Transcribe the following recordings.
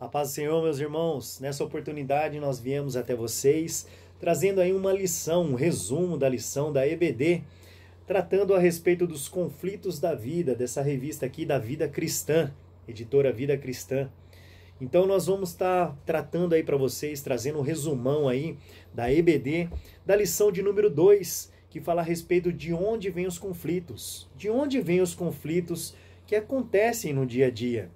A paz do Senhor, meus irmãos, nessa oportunidade nós viemos até vocês trazendo aí uma lição, um resumo da lição da EBD, tratando a respeito dos conflitos da vida, dessa revista aqui da Vida Cristã, editora Vida Cristã. Então nós vamos estar tá tratando aí para vocês, trazendo um resumão aí da EBD, da lição de número 2, que fala a respeito de onde vêm os conflitos, de onde vêm os conflitos que acontecem no dia a dia.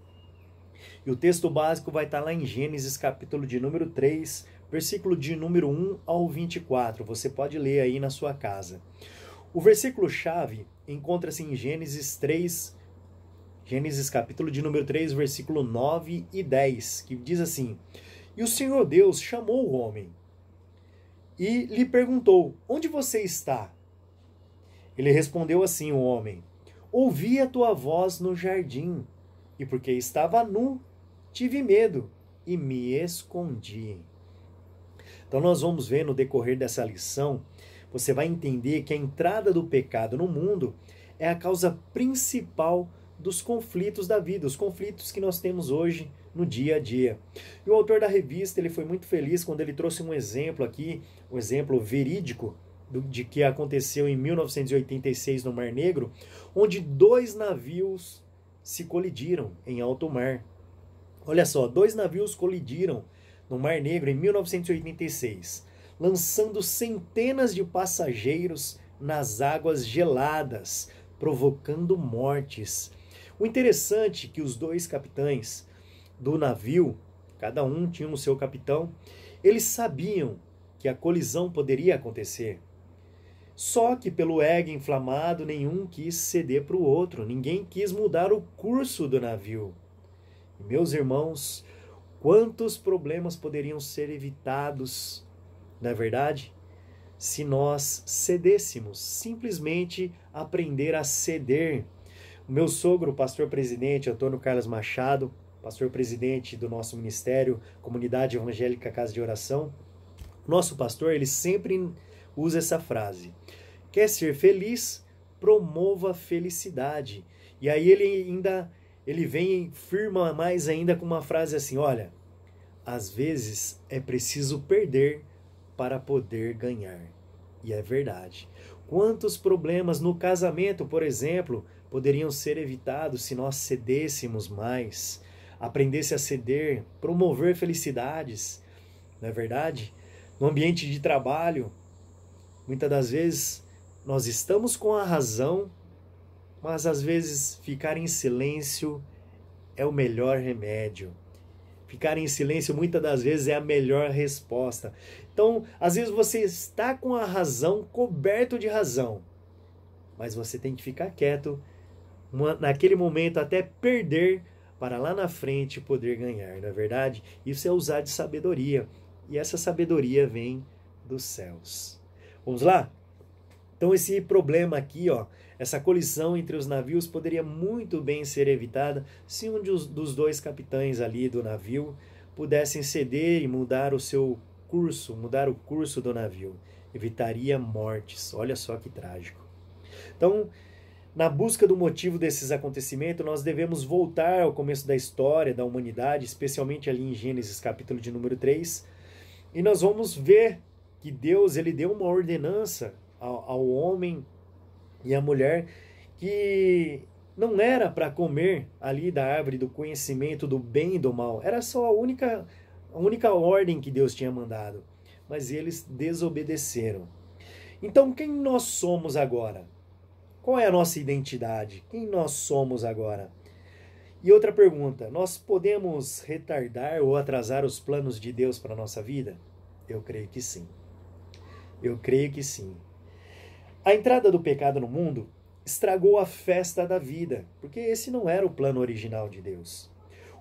E o texto básico vai estar tá lá em Gênesis, capítulo de número 3, versículo de número 1 ao 24. Você pode ler aí na sua casa. O versículo-chave encontra-se em Gênesis 3, Gênesis capítulo de número 3, versículo 9 e 10, que diz assim: E o Senhor Deus chamou o homem e lhe perguntou: Onde você está? Ele respondeu assim: O homem: Ouvi a tua voz no jardim, e porque estava nu, Tive medo e me escondi. Então, nós vamos ver no decorrer dessa lição, você vai entender que a entrada do pecado no mundo é a causa principal dos conflitos da vida, os conflitos que nós temos hoje no dia a dia. E o autor da revista ele foi muito feliz quando ele trouxe um exemplo aqui, um exemplo verídico do, de que aconteceu em 1986 no Mar Negro, onde dois navios se colidiram em alto mar. Olha só, dois navios colidiram no Mar Negro em 1986, lançando centenas de passageiros nas águas geladas, provocando mortes. O interessante é que os dois capitães do navio, cada um tinha o seu capitão, eles sabiam que a colisão poderia acontecer. Só que pelo ego inflamado, nenhum quis ceder para o outro, ninguém quis mudar o curso do navio. Meus irmãos, quantos problemas poderiam ser evitados, na é verdade, se nós cedêssemos, simplesmente aprender a ceder. O meu sogro, pastor presidente Antônio Carlos Machado, pastor presidente do nosso ministério, Comunidade Evangélica Casa de Oração, nosso pastor, ele sempre usa essa frase: quer ser feliz, promova a felicidade. E aí ele ainda ele vem e firma mais ainda com uma frase assim: olha, às vezes é preciso perder para poder ganhar. E é verdade. Quantos problemas no casamento, por exemplo, poderiam ser evitados se nós cedêssemos mais, aprendesse a ceder, promover felicidades, não é verdade? No ambiente de trabalho, muitas das vezes nós estamos com a razão mas às vezes ficar em silêncio é o melhor remédio. Ficar em silêncio muitas das vezes é a melhor resposta. Então, às vezes você está com a razão, coberto de razão, mas você tem que ficar quieto naquele momento até perder para lá na frente poder ganhar, não é verdade? Isso é usar de sabedoria e essa sabedoria vem dos céus. Vamos lá? Então esse problema aqui, ó, essa colisão entre os navios poderia muito bem ser evitada se um dos dois capitães ali do navio pudessem ceder e mudar o seu curso, mudar o curso do navio. Evitaria mortes. Olha só que trágico. Então, na busca do motivo desses acontecimentos, nós devemos voltar ao começo da história da humanidade, especialmente ali em Gênesis, capítulo de número 3, e nós vamos ver que Deus ele deu uma ordenança ao, homem e à mulher que não era para comer ali da árvore do conhecimento do bem e do mal, era só a única, a única ordem que Deus tinha mandado. Mas eles desobedeceram. Então, quem nós somos agora? Qual é a nossa identidade? Quem nós somos agora? E outra pergunta: nós podemos retardar ou atrasar os planos de Deus para a nossa vida? Eu creio que sim. Eu creio que sim. A entrada do pecado no mundo estragou a festa da vida, porque esse não era o plano original de Deus.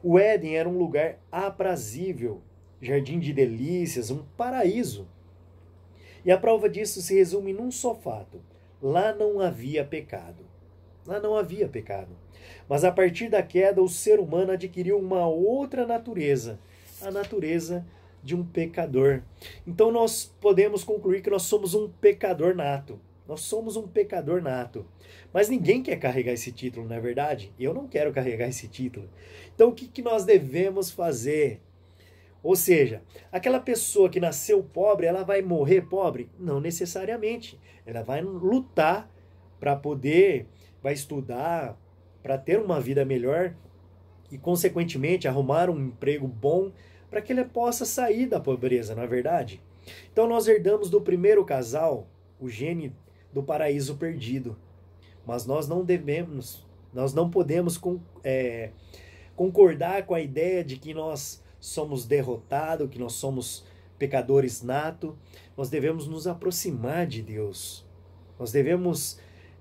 O Éden era um lugar aprazível, jardim de delícias, um paraíso. E a prova disso se resume num só fato: lá não havia pecado. Lá não havia pecado. Mas a partir da queda, o ser humano adquiriu uma outra natureza, a natureza de um pecador. Então nós podemos concluir que nós somos um pecador nato. Nós somos um pecador nato. Mas ninguém quer carregar esse título, não é verdade? Eu não quero carregar esse título. Então o que, que nós devemos fazer? Ou seja, aquela pessoa que nasceu pobre, ela vai morrer pobre? Não necessariamente. Ela vai lutar para poder, vai estudar, para ter uma vida melhor e, consequentemente, arrumar um emprego bom para que ele possa sair da pobreza, não é verdade? Então, nós herdamos do primeiro casal o gene do paraíso perdido. Mas nós não devemos, nós não podemos com, é, concordar com a ideia de que nós somos derrotados, que nós somos pecadores nato. Nós devemos nos aproximar de Deus. Nós devemos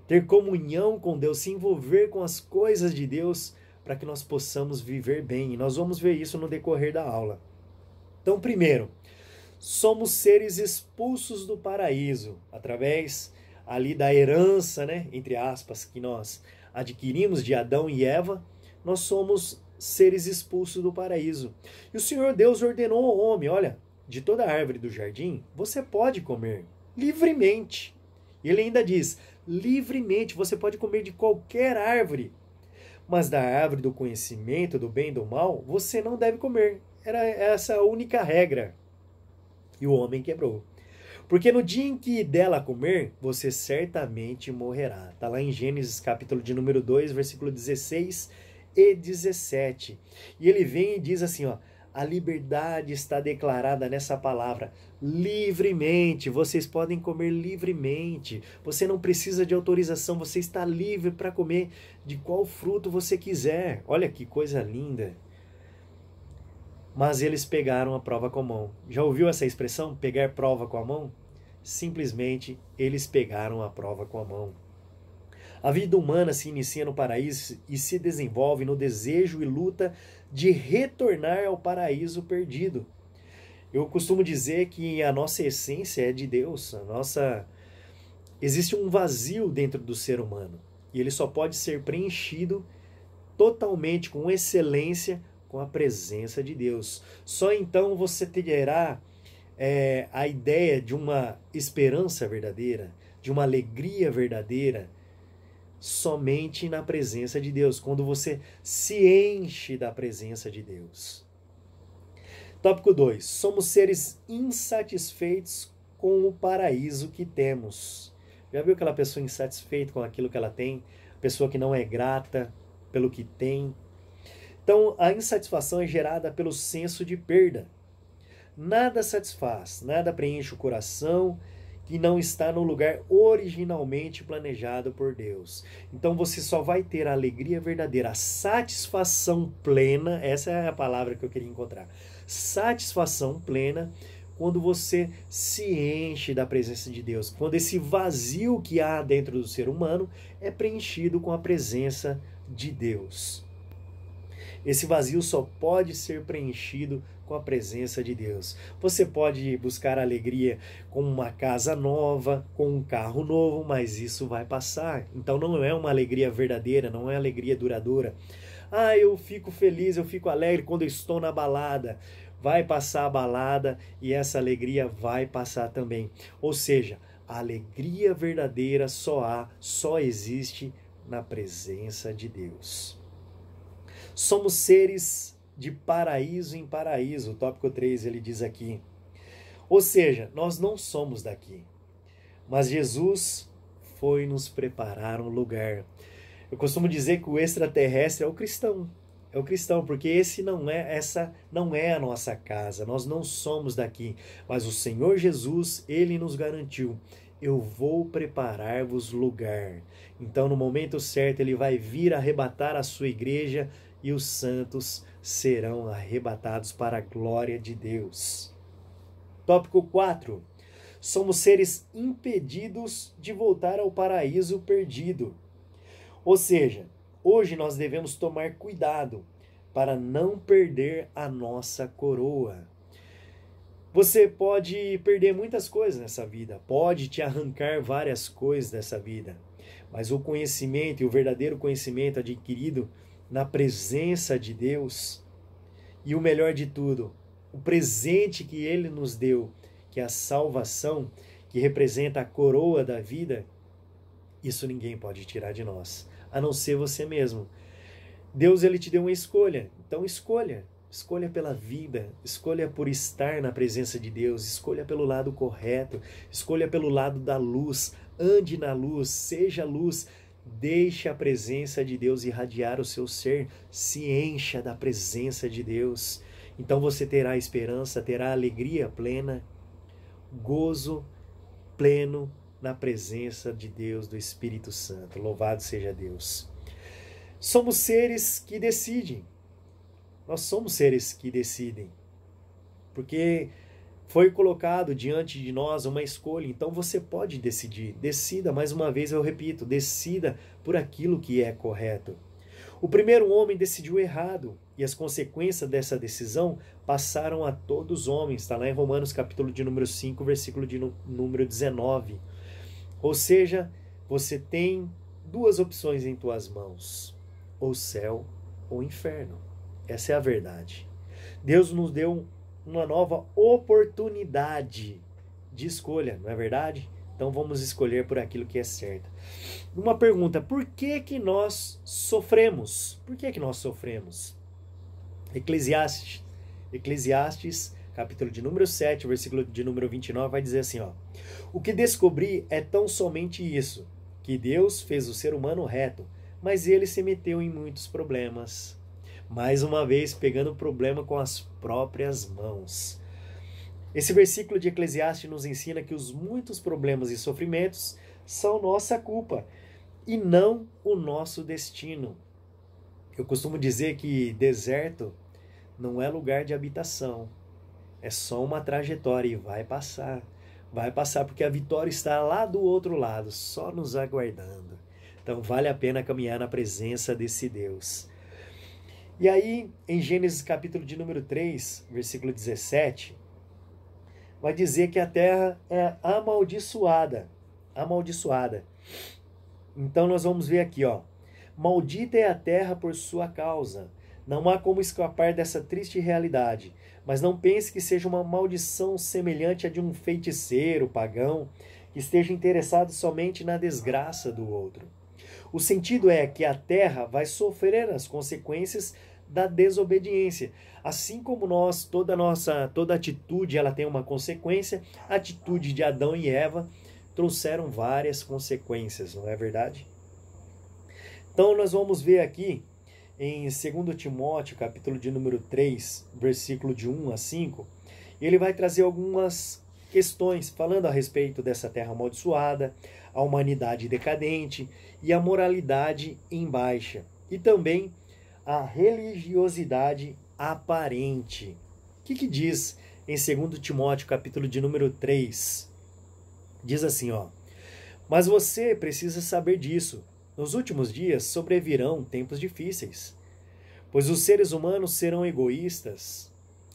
ter comunhão com Deus, se envolver com as coisas de Deus para que nós possamos viver bem. E nós vamos ver isso no decorrer da aula. Então, primeiro, somos seres expulsos do paraíso através ali da herança, né, entre aspas, que nós adquirimos de Adão e Eva, nós somos seres expulsos do paraíso. E o Senhor Deus ordenou ao homem: olha, de toda árvore do jardim você pode comer livremente. E ele ainda diz: livremente você pode comer de qualquer árvore, mas da árvore do conhecimento do bem e do mal você não deve comer. Era essa a única regra. E o homem quebrou. Porque no dia em que dela comer, você certamente morrerá. Está lá em Gênesis capítulo de número 2, versículo 16 e 17. E ele vem e diz assim, ó: a liberdade está declarada nessa palavra. Livremente, vocês podem comer livremente. Você não precisa de autorização, você está livre para comer de qual fruto você quiser. Olha que coisa linda. Mas eles pegaram a prova com a mão. Já ouviu essa expressão? Pegar prova com a mão? simplesmente eles pegaram a prova com a mão. A vida humana se inicia no paraíso e se desenvolve no desejo e luta de retornar ao paraíso perdido. Eu costumo dizer que a nossa essência é de Deus, a nossa existe um vazio dentro do ser humano e ele só pode ser preenchido totalmente com excelência com a presença de Deus. Só então você terá é, a ideia de uma esperança verdadeira, de uma alegria verdadeira, somente na presença de Deus, quando você se enche da presença de Deus. Tópico 2: Somos seres insatisfeitos com o paraíso que temos. Já viu aquela pessoa insatisfeita com aquilo que ela tem? Pessoa que não é grata pelo que tem? Então, a insatisfação é gerada pelo senso de perda Nada satisfaz, nada preenche o coração que não está no lugar originalmente planejado por Deus. Então você só vai ter a alegria verdadeira, a satisfação plena, essa é a palavra que eu queria encontrar. Satisfação plena quando você se enche da presença de Deus, quando esse vazio que há dentro do ser humano é preenchido com a presença de Deus. Esse vazio só pode ser preenchido com a presença de Deus. Você pode buscar alegria com uma casa nova, com um carro novo, mas isso vai passar. Então não é uma alegria verdadeira, não é alegria duradoura. Ah, eu fico feliz, eu fico alegre quando estou na balada. Vai passar a balada e essa alegria vai passar também. Ou seja, a alegria verdadeira só há, só existe na presença de Deus. Somos seres de paraíso em paraíso. O tópico 3 ele diz aqui. Ou seja, nós não somos daqui. Mas Jesus foi nos preparar um lugar. Eu costumo dizer que o extraterrestre é o cristão. É o cristão, porque esse não é essa não é a nossa casa. Nós não somos daqui, mas o Senhor Jesus, ele nos garantiu: eu vou preparar-vos lugar. Então, no momento certo, ele vai vir arrebatar a sua igreja e os santos serão arrebatados para a glória de Deus. Tópico 4. Somos seres impedidos de voltar ao paraíso perdido. Ou seja, hoje nós devemos tomar cuidado para não perder a nossa coroa. Você pode perder muitas coisas nessa vida, pode te arrancar várias coisas dessa vida, mas o conhecimento e o verdadeiro conhecimento adquirido na presença de Deus. E o melhor de tudo, o presente que ele nos deu, que é a salvação, que representa a coroa da vida, isso ninguém pode tirar de nós, a não ser você mesmo. Deus ele te deu uma escolha, então escolha. Escolha pela vida, escolha por estar na presença de Deus, escolha pelo lado correto, escolha pelo lado da luz, ande na luz, seja luz, Deixe a presença de Deus irradiar o seu ser, se encha da presença de Deus. Então você terá esperança, terá alegria plena, gozo pleno na presença de Deus, do Espírito Santo. Louvado seja Deus. Somos seres que decidem. Nós somos seres que decidem. Porque foi colocado diante de nós uma escolha, então você pode decidir. Decida, mais uma vez eu repito, decida por aquilo que é correto. O primeiro homem decidiu errado e as consequências dessa decisão passaram a todos os homens. Está lá em Romanos capítulo de número 5, versículo de número 19. Ou seja, você tem duas opções em tuas mãos, ou céu ou inferno. Essa é a verdade. Deus nos deu uma nova oportunidade de escolha, não é verdade? Então vamos escolher por aquilo que é certo. Uma pergunta: por que que nós sofremos? Por que que nós sofremos? Eclesiastes, Eclesiastes, capítulo de número 7, versículo de número 29 vai dizer assim, ó: O que descobri é tão somente isso, que Deus fez o ser humano reto, mas ele se meteu em muitos problemas mais uma vez pegando o problema com as próprias mãos. Esse versículo de Eclesiastes nos ensina que os muitos problemas e sofrimentos são nossa culpa e não o nosso destino. Eu costumo dizer que deserto não é lugar de habitação, é só uma trajetória e vai passar. Vai passar porque a vitória está lá do outro lado, só nos aguardando. Então vale a pena caminhar na presença desse Deus. E aí, em Gênesis capítulo de número 3, versículo 17, vai dizer que a terra é amaldiçoada, amaldiçoada. Então nós vamos ver aqui, ó. Maldita é a terra por sua causa. Não há como escapar dessa triste realidade, mas não pense que seja uma maldição semelhante à de um feiticeiro pagão que esteja interessado somente na desgraça do outro. O sentido é que a terra vai sofrer as consequências da desobediência. Assim como nós, toda nossa, toda atitude, ela tem uma consequência. A atitude de Adão e Eva trouxeram várias consequências, não é verdade? Então nós vamos ver aqui em 2 Timóteo, capítulo de número 3, versículo de 1 a 5, ele vai trazer algumas questões falando a respeito dessa terra amaldiçoada, a humanidade decadente e a moralidade em baixa, e também a religiosidade aparente. O que, que diz em 2 Timóteo, capítulo de número 3? Diz assim, ó: Mas você precisa saber disso. Nos últimos dias sobrevirão tempos difíceis, pois os seres humanos serão egoístas,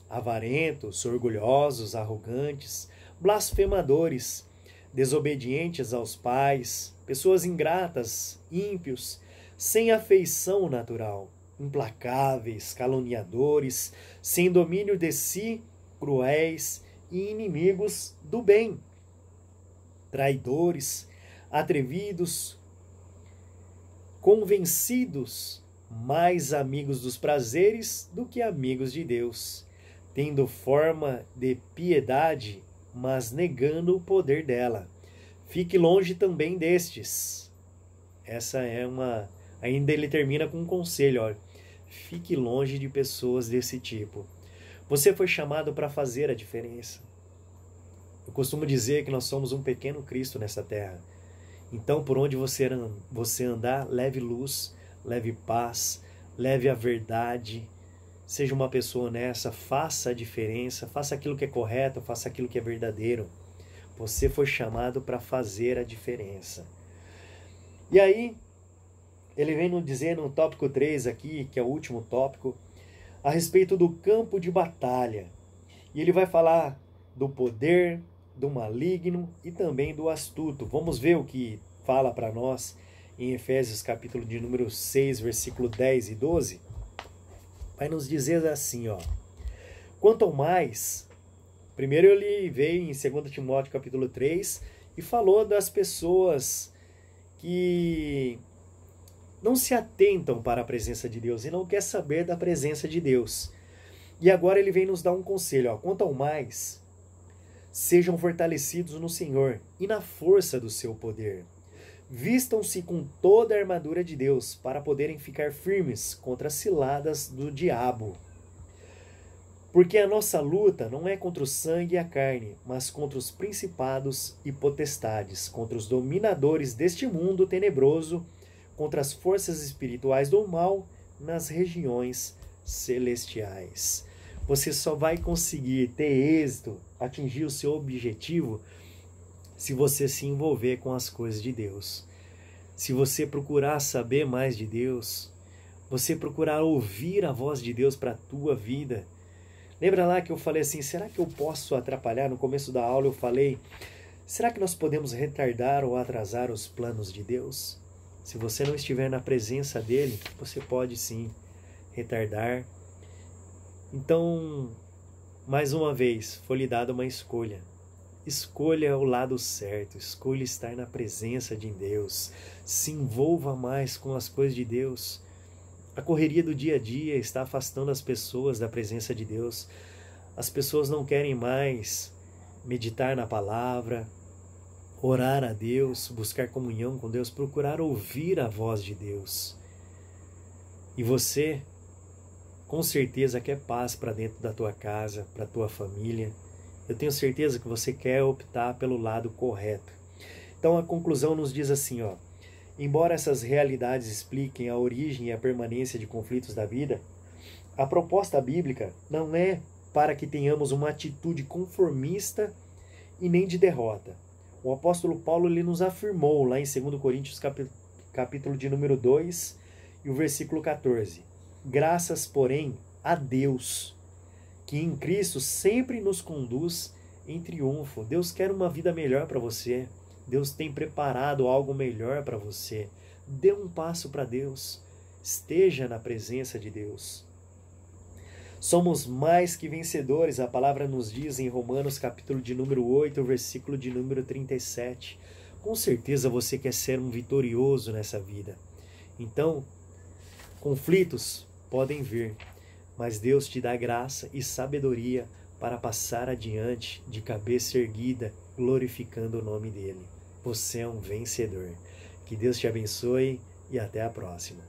avarentos, orgulhosos, arrogantes, blasfemadores, desobedientes aos pais, pessoas ingratas, ímpios, sem afeição natural, implacáveis, caluniadores, sem domínio de si, cruéis e inimigos do bem, traidores, atrevidos, convencidos, mais amigos dos prazeres do que amigos de Deus, tendo forma de piedade, mas negando o poder dela. Fique longe também destes. Essa é uma. Ainda ele termina com um conselho: olha, fique longe de pessoas desse tipo. Você foi chamado para fazer a diferença. Eu costumo dizer que nós somos um pequeno Cristo nessa terra. Então, por onde você, você andar, leve luz, leve paz, leve a verdade Seja uma pessoa honesta, faça a diferença, faça aquilo que é correto, faça aquilo que é verdadeiro. Você foi chamado para fazer a diferença. E aí, ele vem nos dizer no tópico 3 aqui, que é o último tópico, a respeito do campo de batalha. E ele vai falar do poder, do maligno e também do astuto. Vamos ver o que fala para nós em Efésios capítulo de número 6, versículo 10 e 12 vai nos dizer assim, ó. Quanto ao mais, primeiro ele veio em 2 Timóteo capítulo 3 e falou das pessoas que não se atentam para a presença de Deus e não quer saber da presença de Deus. E agora ele vem nos dar um conselho, ó, quanto ao mais, sejam fortalecidos no Senhor e na força do seu poder. Vistam-se com toda a armadura de Deus, para poderem ficar firmes contra as ciladas do diabo. Porque a nossa luta não é contra o sangue e a carne, mas contra os principados e potestades, contra os dominadores deste mundo tenebroso, contra as forças espirituais do mal nas regiões celestiais. Você só vai conseguir ter êxito, atingir o seu objetivo se você se envolver com as coisas de Deus. Se você procurar saber mais de Deus, você procurar ouvir a voz de Deus para a tua vida. Lembra lá que eu falei assim: será que eu posso atrapalhar? No começo da aula eu falei: será que nós podemos retardar ou atrasar os planos de Deus? Se você não estiver na presença dele, você pode sim retardar. Então, mais uma vez, foi lhe dada uma escolha. Escolha o lado certo, escolha estar na presença de Deus, se envolva mais com as coisas de Deus. A correria do dia a dia está afastando as pessoas da presença de Deus. As pessoas não querem mais meditar na palavra, orar a Deus, buscar comunhão com Deus, procurar ouvir a voz de Deus. E você, com certeza, quer paz para dentro da tua casa, para tua família eu tenho certeza que você quer optar pelo lado correto. Então a conclusão nos diz assim, ó: Embora essas realidades expliquem a origem e a permanência de conflitos da vida, a proposta bíblica não é para que tenhamos uma atitude conformista e nem de derrota. O apóstolo Paulo ele nos afirmou lá em 2 Coríntios capítulo de número 2 e o versículo 14. Graças, porém, a Deus, que em Cristo sempre nos conduz em triunfo. Deus quer uma vida melhor para você. Deus tem preparado algo melhor para você. Dê um passo para Deus. Esteja na presença de Deus. Somos mais que vencedores, a palavra nos diz em Romanos capítulo de número 8, versículo de número 37. Com certeza você quer ser um vitorioso nessa vida. Então, conflitos podem vir, mas Deus te dá graça e sabedoria para passar adiante de cabeça erguida, glorificando o nome dele. Você é um vencedor. Que Deus te abençoe e até a próxima.